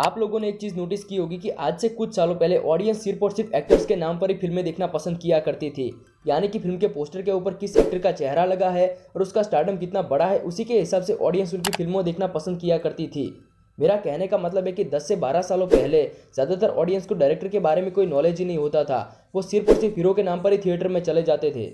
आप लोगों ने एक चीज़ नोटिस की होगी कि आज से कुछ सालों पहले ऑडियंस सिर्फ और सिर्फ एक्टर्स के नाम पर ही फिल्में देखना पसंद किया करती थी यानी कि फिल्म के पोस्टर के ऊपर किस एक्टर का चेहरा लगा है और उसका स्टार्टअप कितना बड़ा है उसी के हिसाब से ऑडियंस उनकी फिल्मों देखना पसंद किया करती थी मेरा कहने का मतलब है कि 10 से 12 सालों पहले ज़्यादातर ऑडियंस को डायरेक्टर के बारे में कोई नॉलेज ही नहीं होता था वो सिर्फ और सिर्फ हीरो के नाम पर ही थिएटर में चले जाते थे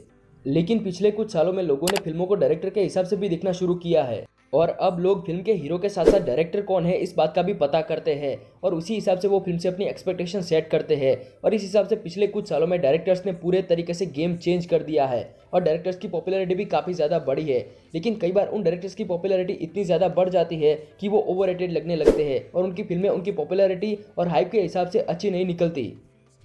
लेकिन पिछले कुछ सालों में लोगों ने फिल्मों को डायरेक्टर के हिसाब से भी देखना शुरू किया है और अब लोग फिल्म के हीरो के साथ साथ डायरेक्टर कौन है इस बात का भी पता करते हैं और उसी हिसाब से वो फिल्म से अपनी एक्सपेक्टेशन सेट करते हैं और इस हिसाब से पिछले कुछ सालों में डायरेक्टर्स ने पूरे तरीके से गेम चेंज कर दिया है और डायरेक्टर्स की पॉपुलैरिटी भी काफ़ी ज़्यादा बढ़ी है लेकिन कई बार उन डायरेक्टर्स की पॉपुलैरिटी इतनी ज़्यादा बढ़ जाती है कि वो ओवर लगने लगते हैं और उनकी फिल्में उनकी पॉपुलैरिटी और हाइप के हिसाब से अच्छी नहीं निकलती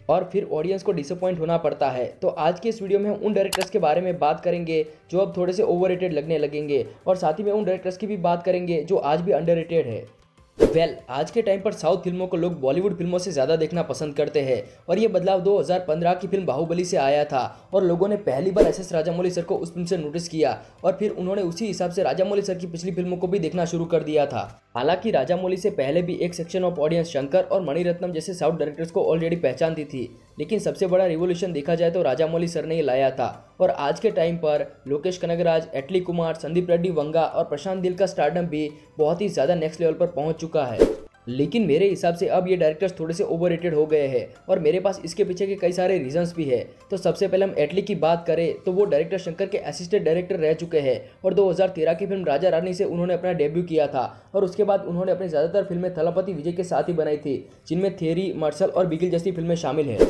और फिर ऑडियंस को डिसअपॉइंट होना पड़ता है तो आज के इस वीडियो में हम उन डायरेक्टर्स के बारे में बात करेंगे जो अब थोड़े से ओवर लगने लगेंगे और साथ ही में उन डायरेक्टर्स की भी बात करेंगे जो आज भी अंडर है वेल well, आज के टाइम पर साउथ फिल्मों को लोग बॉलीवुड फिल्मों से ज़्यादा देखना पसंद करते हैं और ये बदलाव 2015 की फिल्म बाहुबली से आया था और लोगों ने पहली बार एस एस राजामौली सर को उस फिल्म से नोटिस किया और फिर उन्होंने उसी हिसाब से राजामौली सर की पिछली फिल्मों को भी देखना शुरू कर दिया था हालांकि राजामौली से पहले भी एक सेक्शन ऑफ ऑडियंस शंकर और मणिरत्नम जैसे साउथ डायरेक्टर्स को ऑलरेडी पहचानती थी लेकिन सबसे बड़ा रिवोल्यूशन देखा जाए तो राजामौली सर ने ही लाया था और आज के टाइम पर लोकेश कनगराज एटली कुमार संदीप रेड्डी वंगा और प्रशांत दिल का स्टार्टअप भी बहुत ही ज़्यादा नेक्स्ट लेवल पर पहुँच चुका है लेकिन मेरे हिसाब से अब ये डायरेक्टर्स थोड़े से ओवर हो गए हैं और मेरे पास इसके पीछे के कई सारे रीजंस भी है तो सबसे पहले हम एटली की बात करें तो वो डायरेक्टर शंकर के असिस्टेंट डायरेक्टर रह चुके हैं और 2013 की फिल्म राजा रानी से उन्होंने अपना डेब्यू किया था और उसके बाद उन्होंने अपनी ज़्यादातर फिल्में थलापति विजय के साथ ही बनाई थी जिनमें थेरी मार्शल और बिगिल जैसी फिल्में शामिल हैं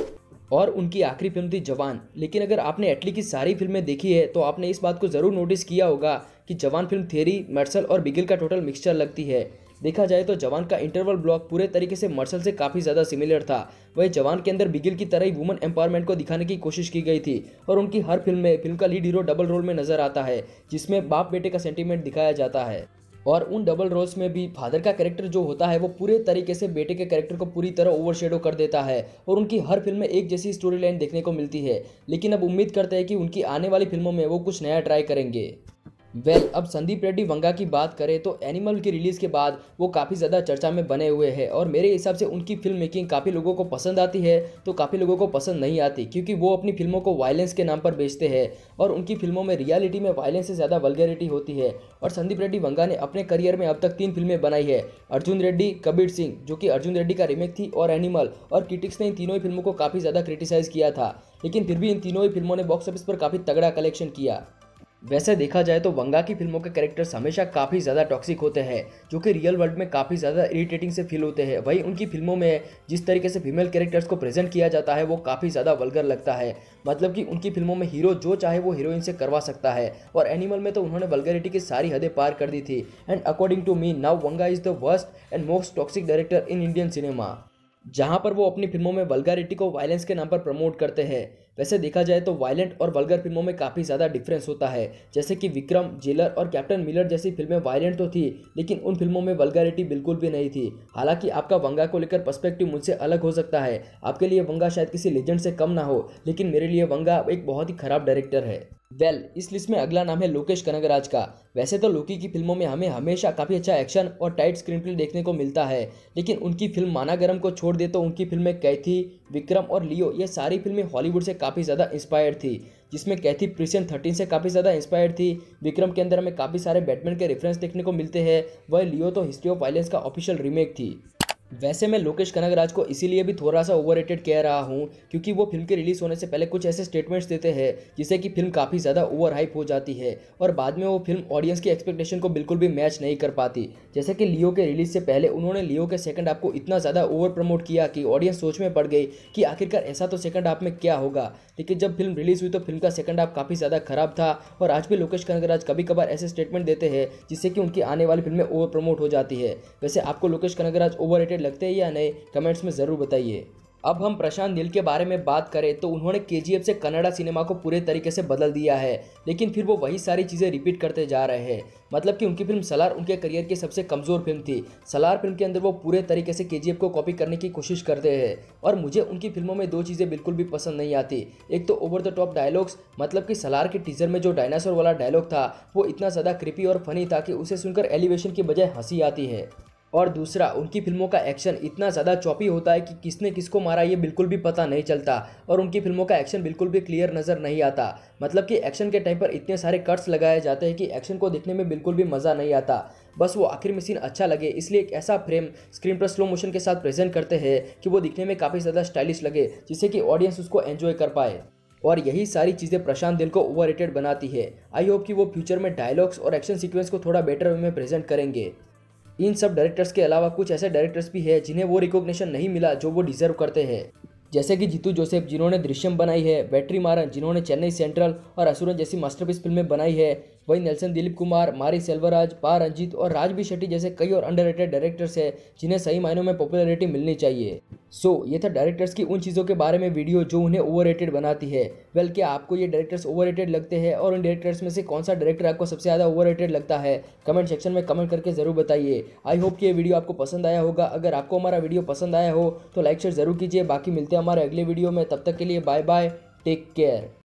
और उनकी आखिरी फिल्म थी जवान लेकिन अगर आपने एटली की सारी फिल्में देखी है तो आपने इस बात को ज़रूर नोटिस किया होगा कि जवान फिल्म थेरी मार्शल और बिगिल का टोटल मिक्सचर लगती है देखा जाए तो जवान का इंटरवल ब्लॉक पूरे तरीके से मर्सल से काफ़ी ज़्यादा सिमिलर था वही जवान के अंदर बिगिल की तरह ही वुमन एम्पावरमेंट को दिखाने की कोशिश की गई थी और उनकी हर फिल्म में फिल्म का लीड हीरो डबल रोल में नजर आता है जिसमें बाप बेटे का सेंटिमेंट दिखाया जाता है और उन डबल रोल्स में भी फादर का कैरेक्टर जो होता है वो पूरे तरीके से बेटे के कैरेक्टर को पूरी तरह ओवरशेडो कर देता है और उनकी हर फिल्म में एक जैसी स्टोरी लाइन देखने को मिलती है लेकिन अब उम्मीद करते हैं कि उनकी आने वाली फिल्मों में वो कुछ नया ट्राई करेंगे वेल well, अब संदीप रेड्डी वंगा की बात करें तो एनिमल की रिलीज़ के बाद वो काफ़ी ज़्यादा चर्चा में बने हुए हैं और मेरे हिसाब से उनकी फिल्म मेकिंग काफ़ी लोगों को पसंद आती है तो काफ़ी लोगों को पसंद नहीं आती क्योंकि वो अपनी फिल्मों को वायलेंस के नाम पर बेचते हैं और उनकी फिल्मों में रियलिटी में वायलेंस से ज़्यादा वलगेरिटी होती है और संदीप रेड्डी वंगा ने अपने करियर में अब तक तीन फिल्में बनाई है अर्जुन रेड्डी कबीर सिंह जो कि अर्जुन रेड्डी का रिमेक थी और एनिमल और क्रिटिक्स ने इन तीनों ही फिल्मों को काफ़ी ज़्यादा क्रिटिसाइज़ किया था लेकिन फिर भी इन तीनों ही फिल्मों ने बॉक्स ऑफिस पर काफ़ी तगड़ा कलेक्शन किया वैसे देखा जाए तो वंगा की फिल्मों के कैरेक्टर्स हमेशा काफ़ी ज़्यादा टॉक्सिक होते हैं जो कि रियल वर्ल्ड में काफ़ी ज़्यादा इरिटेटिंग से फील होते हैं वहीं उनकी फिल्मों में जिस तरीके से फीमेल कैरेक्टर्स को प्रेजेंट किया जाता है वो काफ़ी ज़्यादा वल्गर लगता है मतलब कि उनकी फिल्मों में हीरो जो चाहे वो हीरोइन से करवा सकता है और एनिमल में तो उन्होंने वलगरिटी की सारी हदें पार कर दी थी and according to me now Vanga is the worst and most toxic director in Indian cinema जहाँ पर वो अपनी फिल्मों में वल्गारिटी को वायलेंस के नाम पर प्रमोट करते हैं वैसे देखा जाए तो वायलेंट और वल्गर फिल्मों में काफ़ी ज़्यादा डिफरेंस होता है जैसे कि विक्रम जेलर और कैप्टन मिलर जैसी फिल्में वायलेंट तो थी लेकिन उन फिल्मों में वलगरिटी बिल्कुल भी नहीं थी हालांकि आपका वंगा को लेकर पर्सपेक्टिव मुझसे अलग हो सकता है आपके लिए वंगा शायद किसी लेजेंड से कम ना हो लेकिन मेरे लिए वंगा एक बहुत ही खराब डायरेक्टर है वेल well, इस लिस्ट में अगला नाम है लोकेश कनगराज का वैसे तो लोकी की फिल्मों में हमें हमेशा काफ़ी अच्छा एक्शन और टाइट स्क्रीन प्ले देखने को मिलता है लेकिन उनकी फिल्म माना गरम को छोड़ दे तो उनकी फिल्में कैथी विक्रम और लियो ये सारी फिल्में हॉलीवुड से काफ़ी ज़्यादा इंस्पायर्ड थी जिसमें कैथी प्रिशन थर्टीन से काफ़ी ज़्यादा इंस्पायर्ड थी विक्रम के अंदर हमें काफ़ी सारे बैटमैन के रेफरेंस देखने को मिलते हैं वह लियो तो हिस्ट्री ऑफ वायलेंस का ऑफिशियल रीमेक थी वैसे मैं लोकेश कनगराज को इसीलिए भी थोड़ा सा ओवर कह रहा हूँ क्योंकि वो फिल्म के रिलीज़ होने से पहले कुछ ऐसे स्टेटमेंट्स देते हैं जिससे कि फिल्म काफ़ी ज़्यादा ओवर हाइप हो जाती है और बाद में वो फिल्म ऑडियंस की एक्सपेक्टेशन को बिल्कुल भी मैच नहीं कर पाती जैसे कि लियो के रिलीज़ से पहले उन्होंने लियो के सेकंड हाफ को इतना ज़्यादा ओवर प्रमोट किया कि ऑडियंस सोच में पड़ गई कि आखिरकार ऐसा तो सेकंड हाफ में क्या होगा लेकिन जब फिल्म रिलीज़ हुई तो फिल्म का सेकंड हाफ काफ़ी ज़्यादा खराब था और आज भी लोकेश कनगराज कभी कभार ऐसे स्टेटमेंट देते हैं जिससे कि उनकी आने वाली फिल्में ओवर प्रमोट हो जाती है वैसे आपको लोकेश कनगराज ओवर रिलेटेड लगते हैं या नहीं कमेंट्स में ज़रूर बताइए अब हम प्रशांत नील के बारे में बात करें तो उन्होंने के से कन्नड़ा सिनेमा को पूरे तरीके से बदल दिया है लेकिन फिर वो वही सारी चीज़ें रिपीट करते जा रहे हैं मतलब कि उनकी फिल्म सलार उनके करियर की सबसे कमज़ोर फिल्म थी सलार फिल्म के अंदर वो पूरे तरीके से के को कॉपी करने की कोशिश करते हैं और मुझे उनकी फिल्मों में दो चीज़ें बिल्कुल भी पसंद नहीं आती एक तो ओवर द टॉप डायलॉग्स मतलब कि सलार के टीजर में जो डायनासोर वाला डायलॉग था वो इतना ज़्यादा कृपी और फनी था कि उसे सुनकर एलिवेशन की बजाय हंसी आती है और दूसरा उनकी फिल्मों का एक्शन इतना ज़्यादा चौपी होता है कि किसने किसको मारा ये बिल्कुल भी पता नहीं चलता और उनकी फिल्मों का एक्शन बिल्कुल भी क्लियर नज़र नहीं आता मतलब कि एक्शन के टाइम पर इतने सारे कट्स लगाए जाते हैं कि एक्शन को देखने में बिल्कुल भी मज़ा नहीं आता बस वो आखिर में सीन अच्छा लगे इसलिए एक ऐसा फ्रेम स्क्रीन पर स्लो मोशन के साथ प्रेजेंट करते हैं कि वो दिखने में काफ़ी ज़्यादा स्टाइलिश लगे जिससे कि ऑडियंस उसको एन्जॉय कर पाए और यही सारी चीज़ें प्रशांत दिल को ओवर बनाती है आई होप कि वो फ्यूचर में डायलॉग्स और एक्शन सीक्वेंस को थोड़ा बेटर वे में प्रेजेंट करेंगे इन सब डायरेक्टर्स के अलावा कुछ ऐसे डायरेक्टर्स भी हैं जिन्हें वो रिकॉग्निशन नहीं मिला जो वो डिजर्व करते हैं जैसे कि जीतू जोसेफ जिन्होंने दृश्यम बनाई है बैटरी मारन जिन्होंने चेन्नई सेंट्रल और असुरन जैसी मास्टरपीस फिल्में बनाई है वहीं नेल्सन दिलीप कुमार मारी सेल्वराज पा रंजीत और राजबी शेट्टी जैसे कई और अंडर डायरेक्टर्स हैं जिन्हें सही मायनों में पॉपुलरिटी मिलनी चाहिए सो so, ये था डायरेक्टर्स की उन चीज़ों के बारे में वीडियो जो उन्हें ओवर बनाती है वेल क्या आपको ये डायरेक्टर्स ओवर लगते हैं और उन डायरेक्टर्स में से कौन सा डायरेक्टर आपको सबसे ज़्यादा ओवर लगता है कमेंट सेक्शन में कमेंट करके ज़रूर बताइए आई होप कि ये वीडियो आपको पसंद आया होगा अगर आपको हमारा वीडियो पसंद आया हो तो लाइक शेयर ज़रूर कीजिए बाकी मिलते हैं हमारे अगले वीडियो में तब तक के लिए बाय बाय टेक केयर